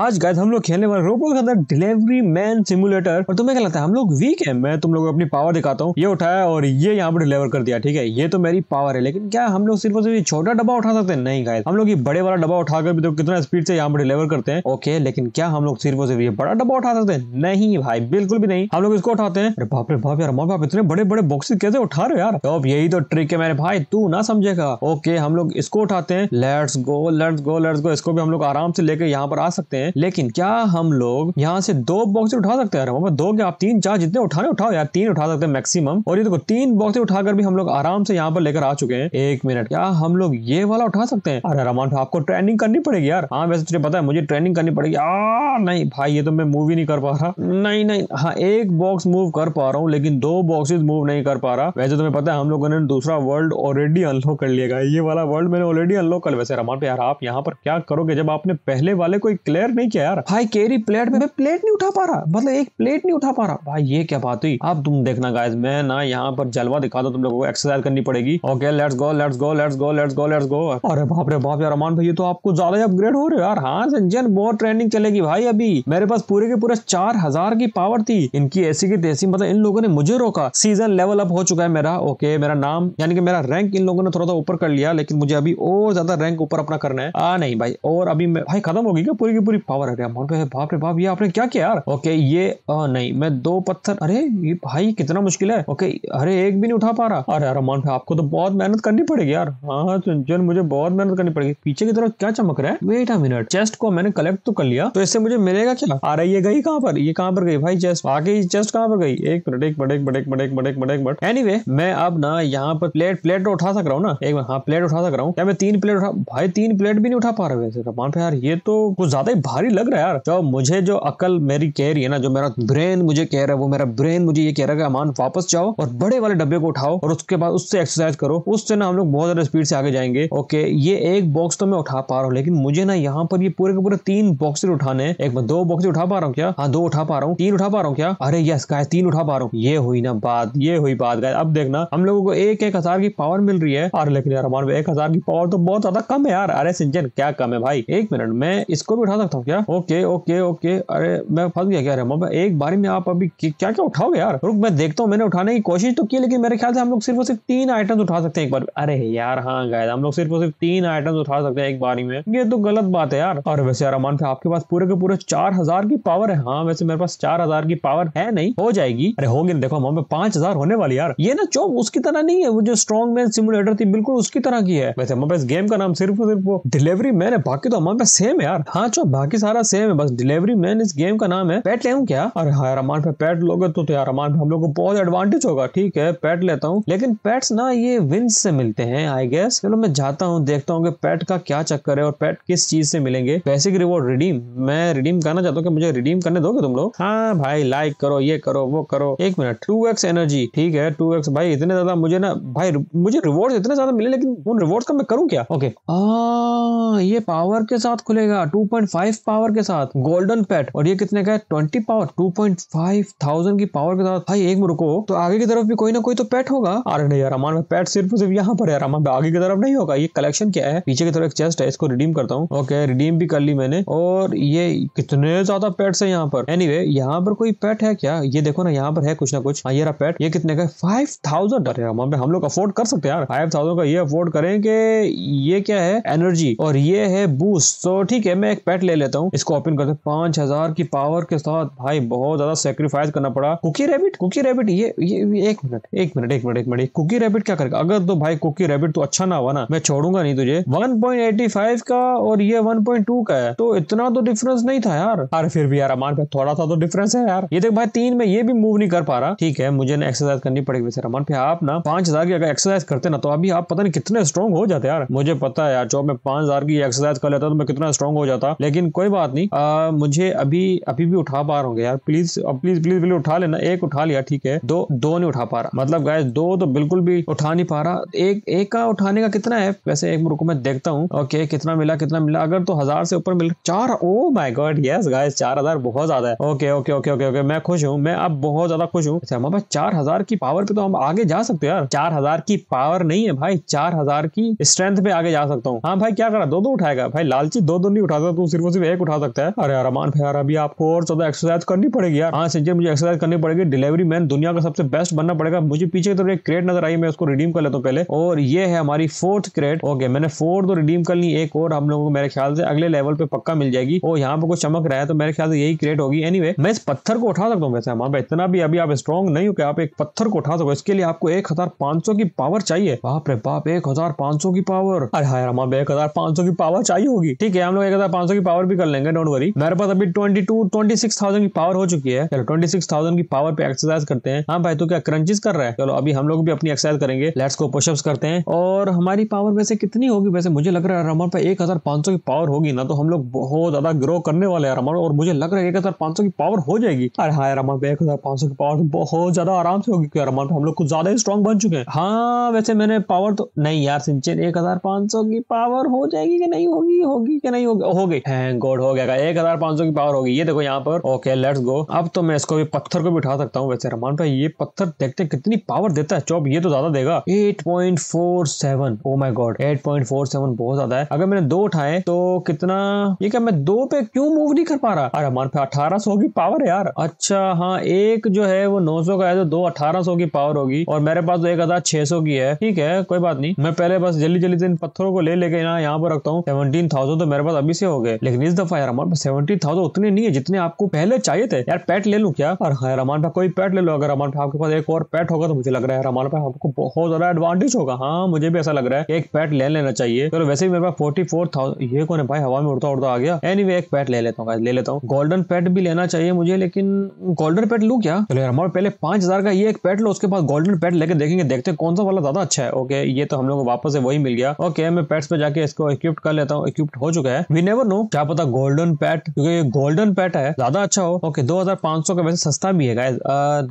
आज गाइस हम लोग खेलने वाले रोबो के अंदर डिलीवरी मैन सिमुलेटर और तुम्हें क्या लगता है हम लोग वीक है मैं तुम लोग अपनी पावर दिखाता हूँ ये उठाया और ये यहाँ पर डिलीवर कर दिया ठीक है ये तो मेरी पावर है लेकिन क्या हम लोग सिर्फ और सिर्फ छोटा डब्बा उठा सकते हैं नहीं गाइस हम लोग ये बड़े वाला डब्बा उठाकर भी तो कितना स्पीड से यहाँ पर डिलीवर करते हैं ओके लेकिन क्या हम लोग सिर्फ और सिर्फ ये बड़ा डब्बा उठा सकते हैं नहीं भाई बिल्कुल भी नहीं हम लोग इसको उठाते हैं अरे बाप रे बाप यार माँ बाप इतने बड़े बड़े बॉक्सेस कैसे उठा रहे यार अब यही तो ट्रिक है मेरे भाई तू ना समझेगा ओके हम लोग इसको उठाते हैं let's go let's go let's go इसको भी हम लोग आराम से लेकर यहाँ पर आ सकते हैं हैं लेकिन क्या हम लोग यहाँ से दो बॉक्स उठा सकते हैं यार दो क्या आप तीन चार जितने उठाने उठाओ यार तीन उठा सकते हैं मैक्सिमम और ये देखो तीन बॉक्स उठाकर भी हम लोग आराम से यहाँ पर लेकर आ चुके हैं एक मिनट क्या हम लोग ये वाला उठा सकते हैं अरे रमान आपको ट्रेनिंग करनी पड़ेगी यार हाँ वैसे तुझे पता है मुझे ट्रेनिंग करनी पड़ेगी आ नहीं भाई ये तो मैं मूव ही नहीं कर पा रहा नहीं नहीं हाँ एक बॉक्स मूव कर पा रहा हूँ लेकिन दो बॉक्सेज मूव नहीं कर पा रहा वैसे तुम्हें पता है हम लोगों ने दूसरा वर्ल्ड ऑलरेडी अनलॉक कर लिएगा ये वाला वर्ल्ड मैंने ऑलरेडी अनलॉक कर वैसे रमान पे यार आप यहाँ पर क्या करोगे जब आपने पहले वाले को क्लियर प्लेट नहीं किया यार भाई कैरी प्लेट में मैं प्लेट नहीं उठा पा रहा मतलब एक प्लेट नहीं उठा पा रहा भाई ये क्या बात हुई अब तुम देखना गाइस मैं ना यहाँ पर जलवा दिखा दो तुम लोगों को एक्सरसाइज करनी पड़ेगी okay let's go let's go let's go let's go let's go अरे बाप रे बाप यार अमान भाई तो आपको ज्यादा ही अपग्रेड हो रहे हो यार हाँ संजन बहुत ट्रेनिंग चलेगी भाई अभी मेरे पास पूरे के पूरे चार हजार की पावर थी इनकी ऐसी की तैसी मतलब इन लोगों ने मुझे रोका सीजन लेवल अप हो चुका है मेरा ओके मेरा नाम यानी कि मेरा रैंक इन लोगों ने थोड़ा सा ऊपर कर लिया लेकिन मुझे अभी और ज्यादा रैंक ऊपर अपना करना है आ नहीं भाई और अभी मैं भाई खत्म होगी क्या पूरी की पूरी अनलिमिटेड पावर आ गया मन पे बाप रे बाप ये आपने क्या किया यार ओके ये आ, नहीं मैं दो पत्थर अरे ये भाई कितना मुश्किल है ओके अरे एक भी नहीं उठा पा रहा अरे यार मोन मन आपको तो बहुत मेहनत करनी पड़ेगी यार हाँ चंचन हाँ, मुझे बहुत मेहनत करनी पड़ेगी पीछे की तरफ क्या चमक रहा है वेट अ मिनट चेस्ट को मैंने कलेक्ट तो कर लिया तो इससे मुझे मिलेगा क्या आ रही ये गई कहाँ पर ये कहाँ पर गई भाई चेस्ट आगे चेस्ट कहाँ पर गई एक मिनट एक मिनट एक मिनट एक मिनट एक मिनट एक मिनट बट एनीवे मैं अब ना यहाँ पर प्लेट प्लेट उठा सक रहा हूँ ना एक हाँ प्लेट उठा सक रहा हूँ क्या मैं तीन प्लेट उठा भाई तीन प्लेट भी नहीं उठा पा रहे वैसे रमान तो। यार ये तो कुछ ज्यादा ही भारी लग रहा है यार तो मुझे जो अकल मेरी कह रही है ना जो मेरा ब्रेन मुझे कह रहा है वो मेरा ब्रेन मुझे ये कह रहा है अमान वापस जाओ और बड़े वाले डब्बे को उठाओ और उसके बाद उससे एक्सरसाइज करो उससे ना हम लोग बहुत ज्यादा स्पीड से आगे जाएंगे ओके ये एक बॉक्स तो मैं उठा पा रहा हूँ लेकिन मुझे ना यहाँ पर ये पूरे के पूरे तीन बॉक्स उठाने हैं एक दो बॉक्स उठा पा रहा हूँ क्या हाँ दो उठा पा रहा हूँ तीन उठा पा रहा हूँ क्या अरे यस गाय तीन उठा पा रहा हूँ ये हुई ना बात ये हुई बात गाय अब देखना हम लोगों को एक एक हजार की पावर मिल रही है और लेकिन यार हमारे एक हजार की पावर तो बहुत ज्यादा कम है यार अरे सिंचन क्या कम है भाई एक मिनट मैं इसको भी उठा सकता हूँ हूँ क्या ओके ओके ओके अरे मैं फंस गया क्या रहा एक बारी में आप अभी क्या क्या उठाओगे यार रुक मैं देखता हूँ मैंने उठाने की कोशिश तो की लेकिन मेरे ख्याल से हम लोग सिर्फ और सिर्फ तीन आइटम उठा सकते हैं एक बार अरे यार हाँ गायद हम लोग सिर्फ और सिर्फ तीन आइटम उठा सकते हैं एक बारी में ये तो गलत बात है यार और वैसे यार अमान आपके पास पूरे के पूरे चार हजार की पावर है हाँ वैसे मेरे पास चार हजार की पावर है नहीं हो जाएगी अरे होगी देखो हम पांच हजार होने वाली यार ये ना चौप उसकी तरह नहीं है वो जो स्ट्रॉन्ग मैन सिमुलेटर थी बिल्कुल उसकी तरह की है वैसे हमारे पास गेम का नाम सिर्फ और सिर्फ वो डिलीवरी मैन है बाकी तो हमारे पास सेम है यार हाँ चौप बाकी सारा सेम है बस डिलीवरी मैन इस गेम का नाम है पेट लेऊं क्या और हाँ अमान पे पेट लोगे तो, तो यार रमान पे हम लोग को बहुत एडवांटेज होगा ठीक है पेट लेता हूँ लेकिन पेट्स ना ये विंस से मिलते हैं आई गेस चलो मैं जाता हूँ देखता हूँ कि पेट का क्या चक्कर है और पेट किस चीज से मिलेंगे पैसे की रिवॉर्ड रिडीम मैं रिडीम करना चाहता हूँ की मुझे रिडीम करने दोगे तुम लोग हाँ भाई लाइक करो ये करो वो करो एक मिनट टू एक्स एनर्जी ठीक है टू एक्स भाई इतने ज्यादा मुझे ना भाई मुझे रिवॉर्ड इतने ज्यादा मिले लेकिन उन रिवॉर्ड का मैं करूँ क्या ओके ये पावर के साथ खुलेगा टू फाइव पावर के साथ गोल्डन पेट और ये कितने का है twenty power two point five thousand की पावर के साथ भाई एक में रुको तो आगे की तरफ भी कोई ना कोई तो पेट होगा अरे नहीं यार अमान में पैट सिर्फ सिर्फ यहाँ पर यार अमान आगे की तरफ नहीं होगा ये कलेक्शन क्या है पीछे की तरफ एक चेस्ट है इसको रिडीम करता हूँ ओके रिडीम भी कर ली मैंने और ये कितने ज्यादा पैट्स है यहाँ पर एनी anyway, यहाँ पर कोई पेट है क्या ये देखो ना यहाँ पर है कुछ ना कुछ हाँ ये रहा पैट ये कितने का फाइव थाउजेंड अरे अमान हम लोग अफोर्ड कर सकते हैं यार फाइव थाउजेंड का ये अफोर्ड करें कि ये क्या है एनर्जी और ये है बूस्ट तो ठीक है मैं एक पेट ले लेता हूँ इसको ओपन करते पांच हजार की पावर के साथ भाई बहुत ज्यादा सेक्रीफाइस करना पड़ा कुकी रेबिट कुकी रेबिट ये ये एक मिनट एक मिनट एक मिनट एक मिनट कुकी रेबिट क्या करेगा अगर तो भाई कुकी रेबिट तो अच्छा ना हुआ ना मैं छोड़ूंगा नहीं तुझे वन का और ये वन का है तो इतना तो डिफरेंस नहीं था यार अरे फिर भी यार अमान पे थोड़ा सा तो डिफरेंस है यार ये देख भाई तीन में ये भी मूव नहीं कर पा रहा ठीक है मुझे ना एक्सरसाइज करनी पड़ेगी वैसे अमान पे आप ना पांच हजार की अगर एक्सरसाइज करते ना तो अभी आप पता नहीं कितने स्ट्रॉन्ग हो जाते यार मुझे पता है यार जो मैं पांच हजार की एक्सरसाइज कर लेता तो मैं कितना स्ट्रॉन्ग हो जाता लेकिन कोई बात नहीं आ, मुझे अभी अभी भी उठा पा रहा हूँ यार प्लीज प्लीज प्लीज बिल्कुल उठा लेना एक उठा लिया ठीक है दो दो नहीं उठा पा रहा मतलब गाय दो तो बिल्कुल भी उठा नहीं पा रहा एक एक का उठाने का कितना है वैसे एक रुको मैं देखता हूँ ओके कितना मिला कितना मिला अगर तो हजार से ऊपर मिल चार oh my god yes guy चार हजार बहुत ज्यादा है okay okay okay okay okay मैं खुश हूँ मैं अब बहुत ज्यादा खुश हूँ अच्छा, चार हजार की पावर पे तो हम आगे जा सकते हैं यार चार हजार की पावर नहीं है भाई चार हजार की स्ट्रेंथ पे आगे जा सकता हूँ हाँ भाई क्या करा दो दो उठाएगा भाई लालची दो दो नहीं उठाता तू सिर्फ सिर्फ एक उठा सकता है अरे अरमान फिर यार अभी आपको और ज्यादा एक्सरसाइज करनी पड़ेगी यार हाँ संजय मुझे एक्सरसाइज करनी पड़ेगी डिलीवरी मैन दुनिया का सबसे बेस्ट बनना पड़ेगा मुझे पीछे की तरफ एक क्रेड नजर आई मैं उसको रिडीम कर लेता हूँ पहले और ये है हमारी फोर्थ क्रेड ओके मैंने फोर्थ तो रिडीम कर ली एक और हम लोगों को मेरे ख्याल से अगले लेवल पे पक्का मिल जाएगी और यहाँ पे कुछ चमक रहा है तो मेरे ख्याल से यही क्रेड होगी एनी मैं इस पत्थर को उठा सकता हूँ वैसे हमारे इतना भी अभी आप स्ट्रॉन्ग नहीं हो कि आप एक पत्थर को उठा सको इसके लिए आपको एक की पावर चाहिए बाप रे बाप एक की पावर अरे हाँ यार हमारे एक की पावर चाहिए होगी ठीक है हम लोग एक हजार की पावर भी कर लेंगे डोंट वरी मेरे पास अभी twenty two twenty six thousand की पावर हो चुकी है चलो ट्वेंटी सिक्स थाउजेंड की पावर पे एक्सरसाइज करते हैं हाँ भाई तो क्या क्रंचेस कर रहा है चलो अभी हम लोग भी अपनी एक्सरसाइज करेंगे लेट्स को पुशअप करते हैं और हमारी पावर वैसे कितनी होगी वैसे मुझे लग रहा है रमन पर एक हजार पांच सौ की पावर होगी ना तो हम लोग बहुत ज्यादा ग्रो करने वाले हैं रमन और मुझे लग रहा है एक हजार पांच सौ की पावर हो जाएगी अरे हाँ रमन पे एक हजार पांच सौ की पावर बहुत ज्यादा आराम से होगी क्या रमन पे हम लोग कुछ ज्यादा ही स्ट्रॉन्ग बन चुके हैं हाँ वैसे मैंने पावर तो नहीं यार सिंचन एक हजार पांच सौ की पावर हो जाएगी कि नहीं होगी होगी कि नहीं होगी हो गई थैंक गॉड हो गया एक हजार पांच सौ की पावर होगी ये देखो यहाँ पर ओके लेट्स गो अब तो मैं इसको भी पत्थर को भी उठा सकता हूँ वैसे रमान भाई ये पत्थर देखते कितनी पावर देता है चौब ये तो ज्यादा देगा eight point four seven oh my god eight point four seven बहुत ज्यादा है अगर मैंने दो उठाए तो कितना ये क्या मैं दो पे क्यों मूव नहीं कर पा रहा अरे रमान भाई अठारह सौ की पावर है यार अच्छा हाँ एक जो है वो नौ सौ का है तो दो अठारह सौ की पावर होगी और मेरे पास तो एक हजार छह सौ की है ठीक है कोई बात नहीं मैं पहले बस जल्दी जल्दी इन पत्थरों को ले लेके ना यहाँ पर रखता हूँ सेवनटीन थाउजेंड तो मेरे पास अभी से हो गए लेकिन is the fire amount seventy thousand उतने नहीं है जितने आपको पहले चाहिए थे यार पैट ले लू क्या और हर रमान पर कोई पैट ले लो अगर रमान पर आपके पास एक और पैट होगा तो मुझे लग रहा है रमान पर आपको बहुत ज्यादा एडवांटेज होगा हाँ मुझे भी ऐसा लग रहा है एक पैट ले लेना चाहिए चलो तो वैसे भी मेरे पास फोर्टी फोर थाउजेंड ये कौन है भाई हवा में उड़ता उड़ता आ गया एनी anyway, एक पैट ले लेता हूँ ले लेता हूँ गोल्डन पैट भी लेना चाहिए मुझे लेकिन गोल्डन पैट लू क्या चलो रमान पहले पांच हजार का ये एक पैट लो उसके बाद गोल्डन पैट लेके देखेंगे देखते कौन सा वाला ज्यादा अच्छा है ओके ये तो हम लोग वापस से वही मिल गया ओके मैं पैट्स पे जाके इसको इक्विप्ट कर लेता हूँ इक्विप्ट हो चुका है वी नेवर नो क्या पता गोल्डन पैट क्योंकि गोल्डन पैट है ज्यादा अच्छा हो ओके दो हजार पांच सौ का वैसे सस्ता भी है गाइस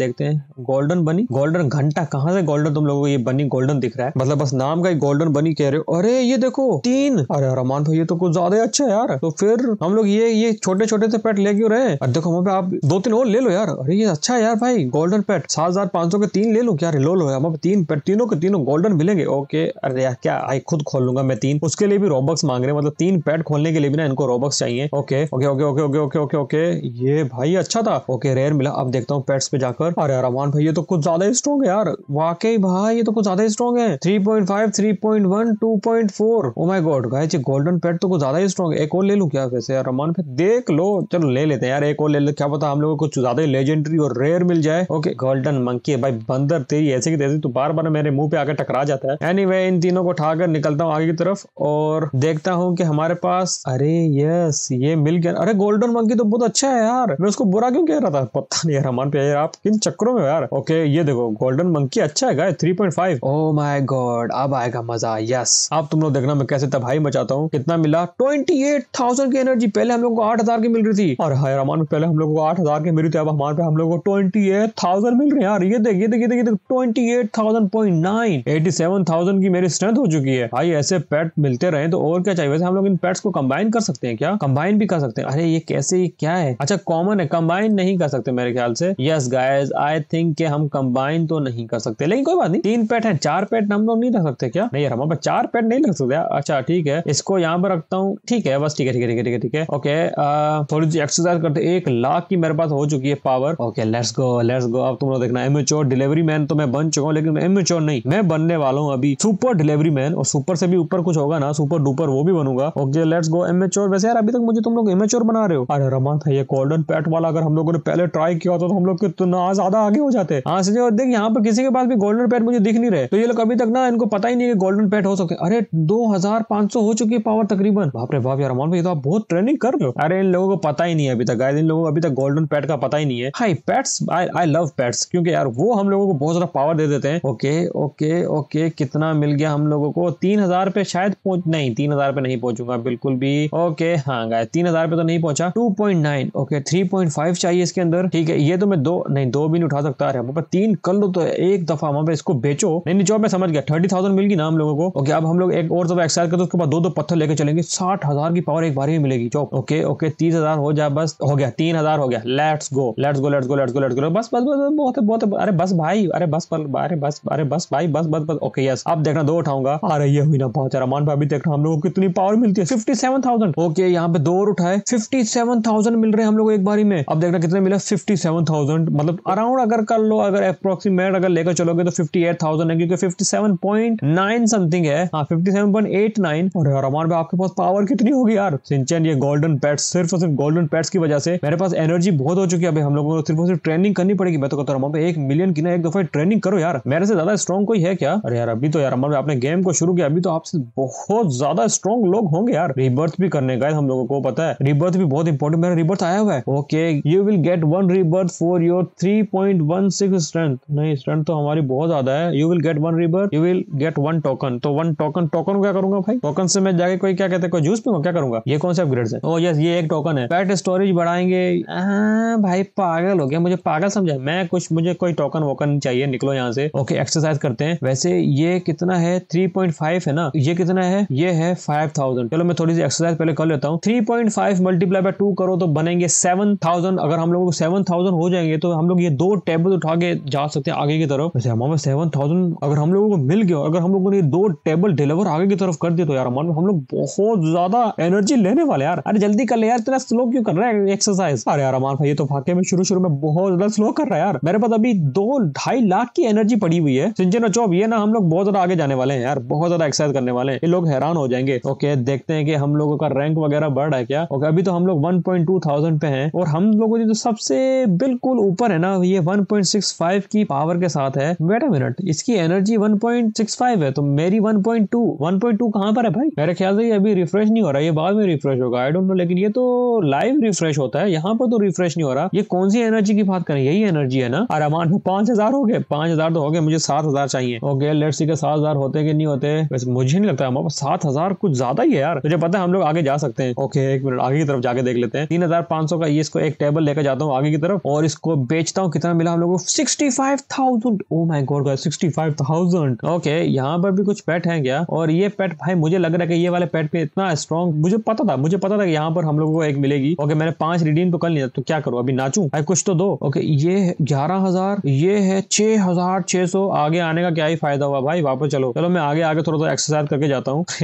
देखते हैं गोल्डन बनी गोल्डन घंटा कहाँ से गोल्डन तुम लोगों को ये बनी गोल्डन दिख रहा है मतलब बस नाम का ही गोल्डन बनी कह रहे हो अरे ये देखो तीन अरे रमान भाई ये तो कुछ ज्यादा अच्छा है यार तो फिर हम लोग ये ये छोटे छोटे से पैट ले क्यों रहे और देखो वहाँ पे आप दो तीन और ले लो यार अरे ये अच्छा है यार भाई गोल्डन पैट सात हजार पांच सौ के तीन ले लो क्या लो लो यार तीन पैट तीनों के तीनों गोल्डन मिलेंगे ओके अरे यार क्या आई खुद खोल लूंगा मैं तीन उसके लिए भी रोबक्स मांग रहे हैं मतलब तीन पैट खोलने के लिए भी ना इनको रोबक्स बॉक्स चाहिए okay okay okay okay okay okay okay okay ये भाई अच्छा था ओके रेयर मिला अब देखता हूँ पेट्स पे जाकर अरे रमान भाई ये तो कुछ ज्यादा स्ट्रॉन्ग है यार वाकई भाई ये तो कुछ ज्यादा स्ट्रॉन्ग है three point five three point one two point four oh my god guys golden pet तो कुछ ज्यादा ही स्ट्रॉन्ग है एक और ले लू क्या कैसे यार रमान भाई देख लो चलो ले लेते हैं यार एक और ले लो क्या पता हम लोग कुछ ज्यादा लेजेंडरी और रेयर मिल जाए ओके गोल्डन मंकी भाई बंदर तेरी ऐसे की तैसे तो बार बार मेरे मुंह पे आकर टकरा जाता है एनी anyway, इन तीनों को उठाकर निकलता हूँ आगे की तरफ और देखता हूँ कि हमारे पास अरे यार यस ये मिल गया अरे गोल्डन मंकी तो बहुत अच्छा है यार मैं उसको बुरा क्यों कह रहा था पता नहीं रहमान पे यार आप किन चक्रों में यार ओके ये देखो गोल्डन मंकी अच्छा है guy five oh my god अब आएगा मजा यस आप तुम लोग देखना मैं कैसे तबाही मचाता हूँ कितना मिला ट्वेंटी की एनर्जी पहले हम लोग को हजार की मिल रही थी और हाय रहमान पहले हम लोग को आठ हजार की मिल रही थी अब हमारे पे हम लोग को 28,000 मिल रही यार ये देखिए देखिए देखिए देख सेवन थाउजेंड की मेरी स्ट्रेंथ हो चुकी है भाई ऐसे पेट मिलते रहे तो और क्या चाहिए वैसे हम लोग इन पेट्स को कंबाइन कर सकते हैं क्या क्या कंबाइन भी कर सकते हैं अरे ये कैसे ये क्या है अच्छा कॉमन है कंबाइन नहीं कर सकते मेरे ख्याल से यस गाइज आई थिंक के हम कंबाइन तो नहीं कर सकते लेकिन कोई बात नहीं तीन पेट है चार पेट हम लोग नहीं रख सकते क्या नहीं यार हमारे चार पेट नहीं रख सकते अच्छा ठीक है इसको यहाँ पर रखता हूँ ठीक है बस ठीक है ठीक है ठीक है ठीक है ओके uh, थोड़ी सी एक्सरसाइज करते एक लाख की मेरे पास हो चुकी है power okay let's go let's go अब तुम लोग देखना एमेच्योर डिलीवरी मैन तो मैं बन चुका हूँ लेकिन एमेच्योर नहीं मैं बनने वाला हूँ अभी सुपर डिलीवरी मैन और सुपर से भी ऊपर कुछ होगा ना सुपर डुपर वो भी बनूंगा ओके लेट्स गो एमेच्योर वैसे यार अभी तक मुझे तुम लोग इमेच्योर बना रहे हो अरे रमा था ये गोल्डन पैट वाला अगर हम लोगों ने पहले ट्राई किया होता तो हम लोग कितना ज्यादा आगे हो जाते हाँ सजे और देख यहाँ पर किसी के पास भी गोल्डन पैट मुझे दिख नहीं रहे तो ये लोग अभी तक ना इनको पता ही नहीं है गोल्डन पैट हो सकते अरे दो हो चुकी है पावर तकरीबन बाप रे बाप यार अमान भाई तो आप बहुत ट्रेनिंग कर रहे हो अरे इन लोगों को पता ही नहीं है अभी तक इन लोगों को अभी तक गोल्डन पैट का पता ही नहीं है hi pets I love pets क्योंकि यार वो हम लोगों को बहुत ज्यादा पावर दे देते हैं ओके ओके ओके कितना मिल गया हम लोगों को तीन हजार पे शायद पहुंच नहीं तीन हजार पे नहीं पहुंचूंगा बिल्कुल भी ओके हाँ गए तीन हजार पे तो नहीं पहुंचा two point nine okay three point five चाहिए इसके अंदर ठीक है ये तो मैं दो नहीं दो भी नहीं उठा सकता है पर तीन कर लो तो एक दफा वहां पे इसको बेचो नहीं नहीं मैं समझ गया थर्टी थाउजेंड मिलगी ना हम लोगों को ओके अब हम लोग एक और दफा एक्सरसाइज करते उसके बाद दो दो पत्थर लेकर चलेंगे साठ हजार की पावर एक बार ही मिलेगी चौक ओके ओके तीस हजार हो जाए बस हो गया तीन हजार हो गया let's go let's go let's go let's go let's go बस बस बस बहुत बहुत अरे बस भाई अरे बस अरे बस अरे बस भाई बस बस बस ओके यस अब देखना दो उठाऊंगा आ रही है हुई ना बहुत रमान भाई देखना हम लोगों को कितनी पावर मिलती है फिफ्टी सेवन थाउजेंड ओके यहाँ पे दो और उठाए फिफ्टी सेवन थाउजेंड मिल रहे हैं हम लोग एक बारी में अब देखना कितने मिला फिफ्टी सेवन थाउजेंड मतलब अराउंड अगर कर लो अगर अप्रोक्सीमेट अगर लेकर चलोगे तो फिफ्टी एट थाउजेंड है क्योंकि fifty seven point nine something है fifty seven point eight nine और रमान भाई आपके पास पावर कितनी होगी यार सिंचन ये गोल्डन पैट्स सिर्फ और सिर्फ गोल्डन पैट्स की वजह से मेरे पास एनर्जी बहुत हो चुकी है अभी हम लोगों को सिर्फ और सिर्फ ट्रेनिंग करनी पड़ेगी मैं तो कहता हूँ एक मिलियन की ना एक दफा ट्रेनिंग करो यार मेरे से ज्यादा स्ट्रॉन्ग कोई है क्या अरे यार अभी तो यार हमारे आपने गेम को शुरू किया अभी तो आपसे बहुत ज्यादा स्ट्रॉन्ग लोग होंगे यार रिबर्थ भी करने गए हम लोगों को पता है रिबर्थ भी बहुत इंपॉर्टेंट मेरा रिबर्थ आया हुआ है okay you will get one rebirth for your three point one six strength नहीं स्ट्रेंथ तो हमारी बहुत ज्यादा है you will get one rebirth you will get one token तो वन टोकन टोकन क्या करूंगा भाई टोकन से मैं जाके कोई क्या कहते हैं कोई जूस पीऊंगा क्या करूंगा ये कौन से अपग्रेड है ओ यस ये एक टोकन है पैट स्टोरेज बढ़ाएंगे हाँ, भाई पागल हो गया मुझे पागल समझा मैं कुछ मुझे कोई टोकन वोकन चाहिए निकलो यहाँ से ओके एक्सरसाइज करते हैं वैसे ये कितना है थ्री पॉइंट फाइव है ना ये कितना है ये है फाइव थाउजेंड चलो मैं थोड़ी सी एक्सरसाइज पहले कर लेता हूँ हूँ three point five multiply by two करो तो बनेंगे सेवन थाउजेंड अगर हम लोगों को सेवन थाउजेंड हो जाएंगे तो हम लोग ये दो टेबल उठा के जा सकते हैं आगे की तरफ वैसे हमारे सेवन थाउजेंड अगर हम लोगों को मिल गया अगर हम लोगों ने दो टेबल डिलीवर आगे की तरफ कर दिया तो यार हमारे हम लोग बहुत ज्यादा एनर्जी लेने वाले यार अरे जल्दी कर ले यार इतना स्लो क्यों कर रहा है एक्सरसाइज अरे यार हमारे भाई ये तो फाके में शुरू शुरू में बहुत ज्यादा स्लो कर रहा है यार मेरे पास अभी दो ढाई लाख की एनर्जी पड़ी हुई है सिंचन और चौब ये ना हम लोग बहुत ज्यादा आगे जाने वाले हैं यार बहुत ज्यादा एक्सरसाइज करने वाले हैं ये लोग हैरान हो जाएंगे ओके देखते हैं कि हम लोगों का रैंक वगैरह वगैरह बढ़ रहा है क्या और अभी तो हम लोग वन पॉइंट टू थाउजेंड पे है और हम लोगों की जो सबसे बिल्कुल ऊपर है ना ये वन पॉइंट सिक्स फाइव की पावर के साथ है वेट मिनट इसकी energy one point six five है तो मेरी one point two one point two कहाँ पर है भाई मेरे ख्याल से अभी रिफ्रेश नहीं हो रहा ये बाद में रिफ्रेश होगा आई डोंट नो लेकिन ये तो लाइव रिफ्रेश होता है यहाँ पर तो रिफ्रेश नहीं हो रहा ये कौन सी एनर्जी की बात करें यही एनर्जी है ना अरमान पांच हजार हो गए पांच हजार तो हो गए मुझे सात हजार चाहिए ओके लेट्स सी के सात हजार होते कि नहीं होते वैसे मुझे नहीं लगता सात हजार कुछ ज्यादा ही है यार मुझे पता है हम लोग आगे जा सकते हैं है ओके एक मिनट आगे की तरफ जाके देख लेते हैं तीन हजार पांच सौ का ये इसको एक टेबल लेकर जाता हूँ आगे की तरफ और इसको बेचता हूँ कितना मिला हम लोग sixty five thousand oh my God sixty five thousand okay यहाँ पर भी कुछ पेट है क्या और ये पेट भाई मुझे लग रहा है कि ये वाले पेट पे इतना स्ट्रॉन्ग मुझे पता था मुझे पता था कि यहाँ पर हम लोगों को एक मिलेगी ओके मैंने पांच रिडीम तो कर लिया तो क्या करो अभी नाचू भाई कुछ तो दो ओके ये ग्यारह हजार ये है छह हजार छह सौ आगे आने का क्या ही फायदा हुआ भाई वापस चलो चलो मैं आगे आगे थोड़ा सा एक्सरसाइज करके जाता हूँ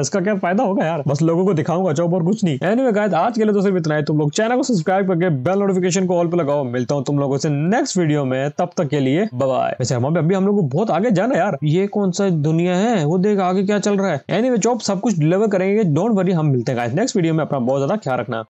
इसका क्या फायदा होगा यार बस लोगों को दिखाऊंगा जॉब और कुछ नहीं एनीवे गाइस आज के लिए तो सिर्फ इतना है तुम लोग चैनल को सब्सक्राइब करके बेल नोटिफिकेशन को ऑल पे लगाओ मिलता हूँ तुम लोगों से नेक्स्ट वीडियो में तब तक के लिए बाय वैसे हम अभी हम लोग को बहुत आगे जाना यार ये कौन सा दुनिया है वो देख आगे क्या चल रहा है एनी anyway, सब कुछ डिलीवर करेंगे डोंट वरी हम मिलते हैं नेक्स्ट वीडियो में अपना बहुत ज्यादा ख्याल रखना